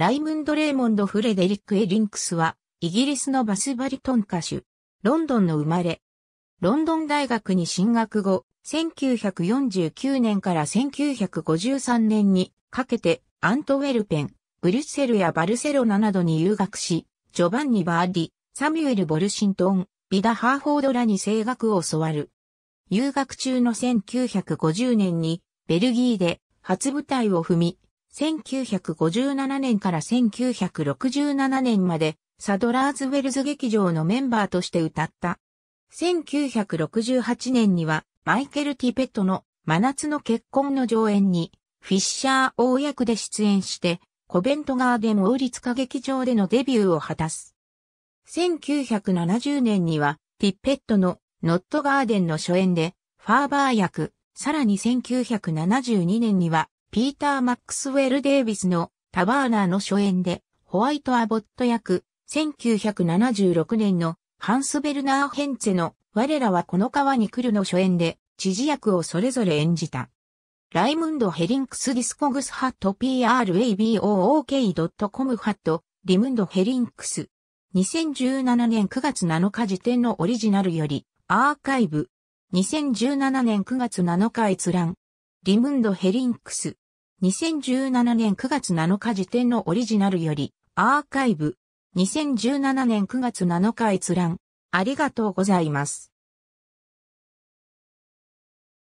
ライムンド・レーモンド・フレデリック・エリンクスは、イギリスのバスバリトン歌手、ロンドンの生まれ。ロンドン大学に進学後、1949年から1953年にかけてアントウェルペン、ブリュッセルやバルセロナなどに留学し、ジョバンニ・バーディ、サミュエル・ボルシントン、ビダ・ハーフォードらに声楽を教わる。留学中の1950年にベルギーで初舞台を踏み、1957年から1967年までサドラーズウェルズ劇場のメンバーとして歌った。1968年にはマイケル・ティペットの真夏の結婚の上演にフィッシャー王役で出演してコベントガーデン王立歌劇場でのデビューを果たす。1970年にはティペットのノットガーデンの初演でファーバー役、さらに1972年にはピーター・マックスウェル・デイビスのタバーナーの初演で、ホワイト・アボット役、1976年のハンス・ベルナー・ヘンツェの我らはこの川に来るの初演で、知事役をそれぞれ演じた。ライムンド・ヘリンクス・ディスコグス・ハット PRABOOK.com ハット、リムンド・ヘリンクス。2017年9月7日時点のオリジナルより、アーカイブ。2017年9月7日閲覧。リムンド・ヘリンクス。2017年9月7日時点のオリジナルより、アーカイブ。2017年9月7日閲覧。ありがとうございます。